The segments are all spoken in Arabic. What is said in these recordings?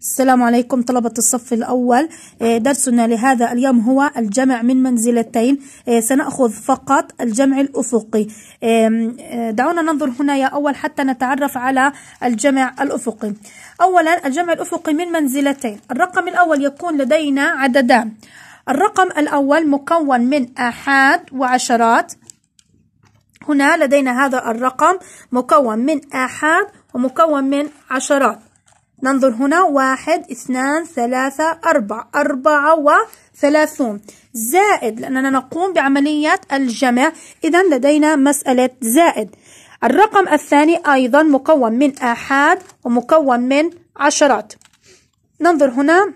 السلام عليكم طلبة الصف الأول آه، درسنا لهذا اليوم هو الجمع من منزلتين آه، سنأخذ فقط الجمع الأفقي آه، دعونا ننظر هنا يا أول حتى نتعرف على الجمع الأفقي أولا الجمع الأفقي من منزلتين الرقم الأول يكون لدينا عددان الرقم الأول مكون من آحاد وعشرات هنا لدينا هذا الرقم مكون من آحاد ومكون من عشرات ننظر هنا واحد اثنان ثلاثة أربعة أربعة وثلاثون زائد لأننا نقوم بعملية الجمع إذا لدينا مسألة زائد الرقم الثاني أيضا مكون من آحاد ومكون من عشرات ننظر هنا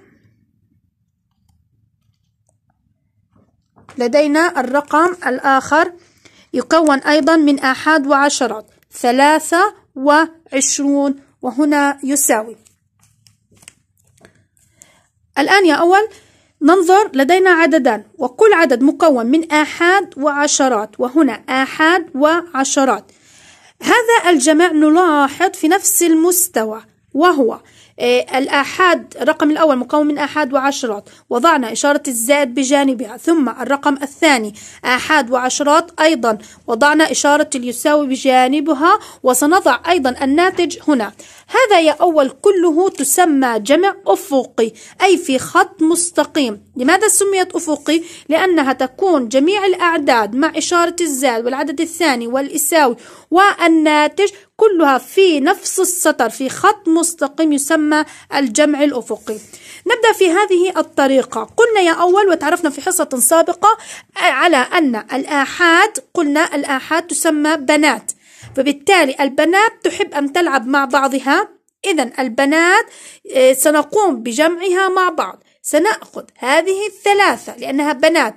لدينا الرقم الآخر يكون أيضا من آحاد وعشرات ثلاثة وعشرون وهنا يساوي الآن يا أول ننظر لدينا عددان وكل عدد مكون من آحاد وعشرات وهنا آحاد وعشرات هذا الجمع نلاحظ في نفس المستوى وهو آه، الآحاد الرقم الأول مكون من آحاد وعشرات وضعنا إشارة الزائد بجانبها ثم الرقم الثاني آحاد وعشرات أيضا وضعنا إشارة اليساوي بجانبها وسنضع أيضا الناتج هنا هذا يا أول كله تسمى جمع أفقي أي في خط مستقيم لماذا سميت أفقي؟ لأنها تكون جميع الأعداد مع إشارة الزائد والعدد الثاني والإساوي والناتج كلها في نفس السطر في خط مستقيم يسمى يسمى الجمع الأفقي نبدأ في هذه الطريقة قلنا يا أول وتعرفنا في حصة سابقة على أن الآحاد قلنا الآحاد تسمى بنات فبالتالي البنات تحب أن تلعب مع بعضها إذا البنات آه، سنقوم بجمعها مع بعض سنأخذ هذه الثلاثة لأنها بنات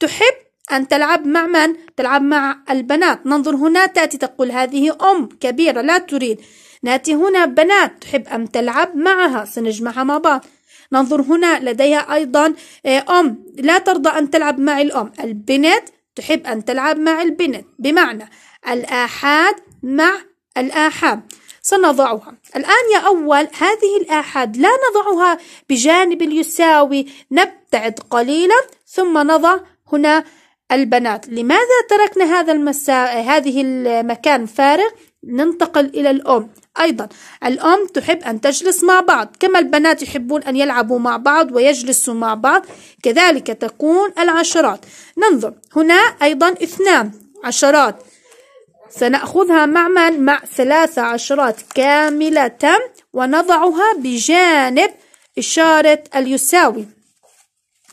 تحب أن تلعب مع من؟ تلعب مع البنات ننظر هنا تأتي تقول هذه أم كبيرة لا تريد ناتي هنا بنات تحب أن تلعب معها سنجمعها مع بعض ننظر هنا لديها أيضا آه، أم لا ترضى أن تلعب مع الأم البنت تحب أن تلعب مع البنت بمعنى الآحاد مع الآحاد سنضعها الآن يا أول هذه الآحاد لا نضعها بجانب اليساوي نبتعد قليلا ثم نضع هنا البنات لماذا تركنا هذا المسا... هذه المكان فارغ ننتقل إلى الأم أيضا الأم تحب أن تجلس مع بعض كما البنات يحبون أن يلعبوا مع بعض ويجلسوا مع بعض كذلك تكون العشرات ننظر هنا أيضا اثنان عشرات سنأخذها مع من؟ مع ثلاثة عشرات كاملة ونضعها بجانب إشارة اليساوي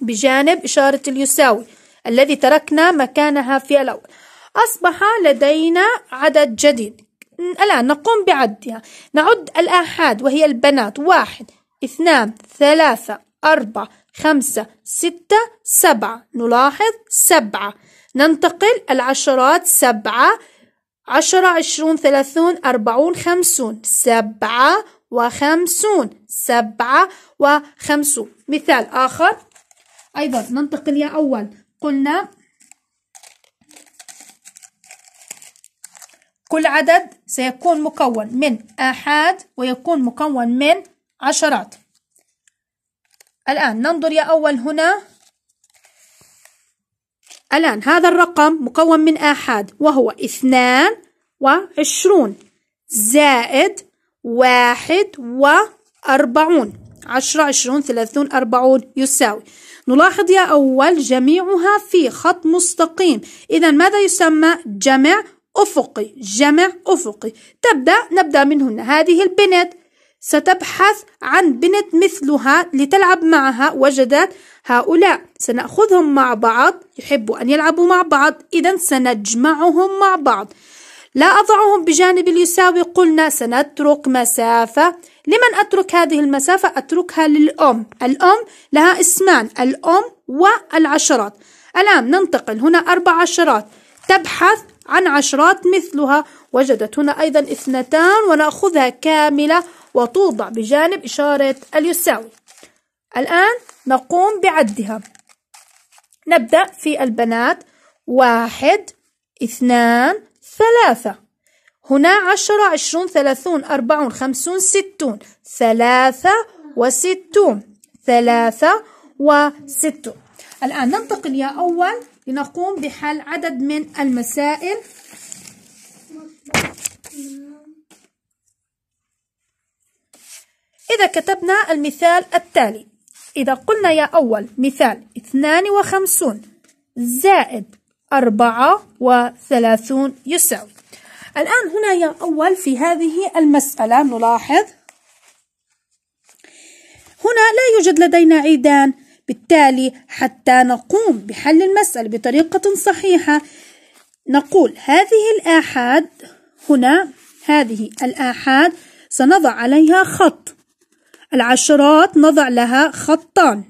بجانب إشارة اليساوي الذي تركنا مكانها في الأول أصبح لدينا عدد جديد الآن نقوم بعدها نعد الآحاد وهي البنات واحد اثنان ثلاثة أربعة خمسة ستة سبعة نلاحظ سبعة ننتقل العشرات سبعة عشرة عشرون ثلاثون أربعون خمسون سبعة وخمسون سبعة وخمسون مثال آخر أيضا ننتقل يا أول قلنا كل عدد سيكون مكون من آحاد ويكون مكون من عشرات الآن ننظر يا أول هنا الآن هذا الرقم مكون من آحاد وهو اثنان وعشرون زائد واحد وأربعون عشرة عشرون ثلاثون أربعون يساوي نلاحظ يا أول جميعها في خط مستقيم إذا ماذا يسمى جمع أفقي جمع أفقي تبدأ نبدأ من هنا هذه البنت ستبحث عن بنت مثلها لتلعب معها وجدت هؤلاء سنأخذهم مع بعض يحبوا أن يلعبوا مع بعض إذا سنجمعهم مع بعض لا أضعهم بجانب اليساوي قلنا سنترك مسافة لمن أترك هذه المسافة أتركها للأم الأم لها اسمان الأم والعشرات الآن ننتقل هنا أربع عشرات تبحث عن عشرات مثلها وجدت هنا أيضا اثنتان ونأخذها كاملة وتوضع بجانب إشارة اليساوي الآن نقوم بعدها نبدأ في البنات واحد اثنان ثلاثة هنا عشرة عشرون ثلاثون أربعون خمسون ستون ثلاثة وستون ثلاثة وستون الآن ننتقل يا أول لنقوم بحل عدد من المسائل إذا كتبنا المثال التالي إذا قلنا يا أول مثال 52 زائد 34 يساوي الآن هنا يا أول في هذه المسألة نلاحظ هنا لا يوجد لدينا عيدان بالتالي حتى نقوم بحل المسألة بطريقة صحيحة نقول هذه الآحاد هنا هذه الآحاد سنضع عليها خط العشرات نضع لها خطان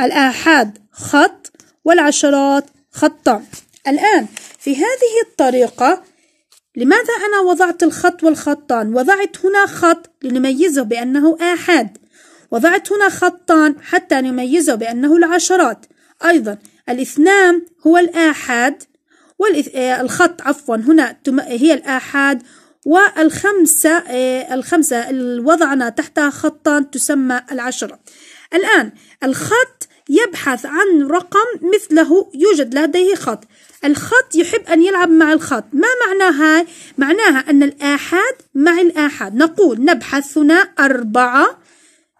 الآحاد خط والعشرات خطان الآن في هذه الطريقة لماذا أنا وضعت الخط والخطان؟ وضعت هنا خط لنميزه بأنه آحاد وضعت هنا خطان حتى نميزه بأنه العشرات أيضا الاثنان هو الآحاد والخط آه، عفوا هنا هي الآحاد والخمسة آه، الخمسة وضعنا تحتها خطان تسمى العشرة الآن الخط يبحث عن رقم مثله يوجد لديه خط الخط يحب أن يلعب مع الخط ما معناها؟ معناها أن الآحاد مع الآحاد نقول نبحث هنا أربعة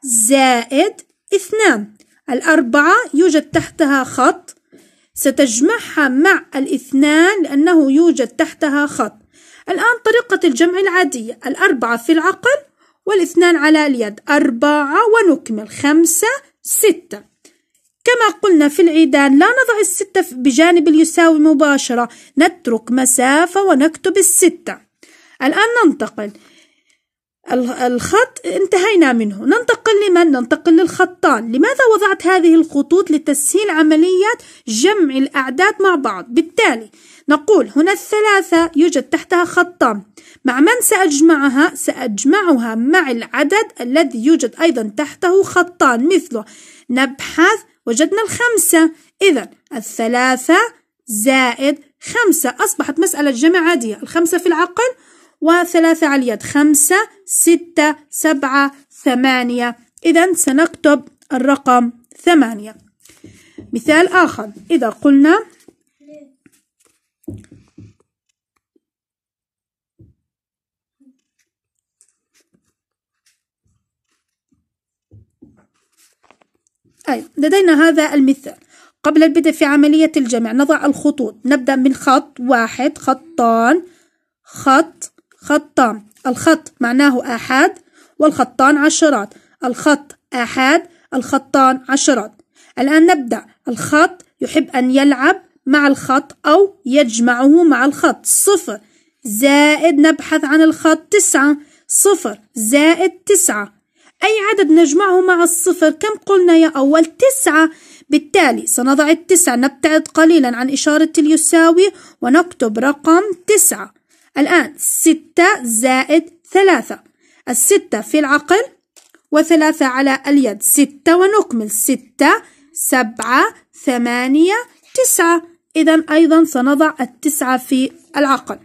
زائد اثنان الأربعة يوجد تحتها خط ستجمعها مع الاثنان لأنه يوجد تحتها خط الآن طريقة الجمع العادية الأربعة في العقل والاثنان على اليد أربعة ونكمل خمسة ستة كما قلنا في العيدان لا نضع الستة بجانب اليساوي مباشرة نترك مسافة ونكتب الستة الآن ننتقل الخط انتهينا منه ننتقل لمن؟ ننتقل للخطان لماذا وضعت هذه الخطوط لتسهيل عملية جمع الأعداد مع بعض بالتالي نقول هنا الثلاثة يوجد تحتها خطان مع من سأجمعها؟ سأجمعها مع العدد الذي يوجد أيضا تحته خطان مثله نبحث وجدنا الخمسة إذا الثلاثة زائد خمسة أصبحت مسألة جمع عادية الخمسة في العقل وثلاثة على اليد خمسة ستة سبعة ثمانية إذا سنكتب الرقم ثمانية مثال آخر إذا قلنا أي لدينا هذا المثال قبل البدء في عملية الجمع نضع الخطوط نبدأ من خط واحد خطان خط خطان الخط معناه آحاد والخطان عشرات الخط آحاد الخطان عشرات الآن نبدأ الخط يحب أن يلعب مع الخط أو يجمعه مع الخط صفر زائد نبحث عن الخط تسعة صفر زائد تسعة أي عدد نجمعه مع الصفر كم قلنا يا أول تسعة بالتالي سنضع التسعة نبتعد قليلا عن إشارة اليساوي ونكتب رقم تسعة الآن ستة زائد ثلاثة الستة في العقل وثلاثة على اليد ستة ونكمل ستة سبعة ثمانية تسعة إذا أيضا سنضع التسعة في العقل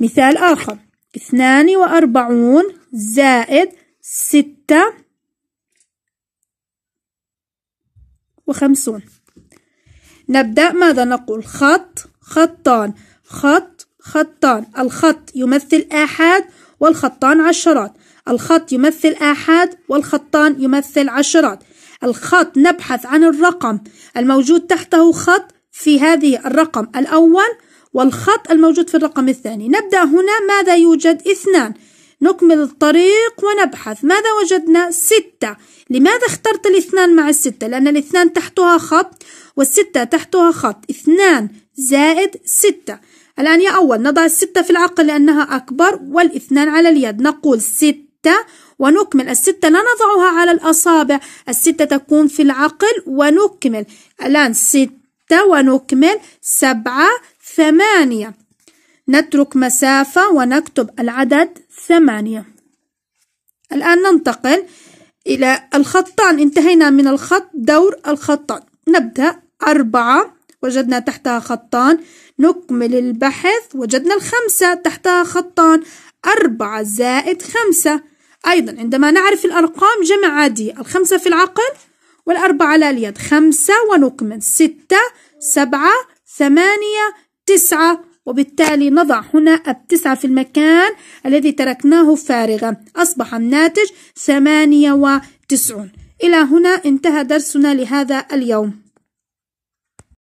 مثال آخر اثنان وأربعون زائد ستة وخمسون نبدأ ماذا نقول خط خطان خط خطان الخط يمثل آحاد والخطان عشرات الخط يمثل آحاد والخطان يمثل عشرات الخط نبحث عن الرقم الموجود تحته خط في هذه الرقم الأول والخط الموجود في الرقم الثاني نبدأ هنا ماذا يوجد اثنان نكمل الطريق ونبحث ماذا وجدنا ستة لماذا اخترت الاثنان مع الستة لأن الاثنان تحتها خط والستة تحتها خط اثنان زائد ستة الآن يا أول نضع الستة في العقل لأنها أكبر والاثنان على اليد نقول ستة ونكمل الستة لا نضعها على الأصابع الستة تكون في العقل ونكمل الآن ستة ونكمل سبعة ثمانية نترك مسافة ونكتب العدد ثمانية الآن ننتقل إلى الخطان انتهينا من الخط دور الخطان نبدأ أربعة وجدنا تحتها خطان نكمل البحث وجدنا الخمسة تحتها خطان أربعة زائد خمسة أيضا عندما نعرف الأرقام جمع عادي الخمسة في العقل والأربعة على اليد خمسة ونكمل ستة سبعة ثمانية تسعة وبالتالي نضع هنا التسعة في المكان الذي تركناه فارغا أصبح الناتج ثمانية وتسعون إلى هنا انتهى درسنا لهذا اليوم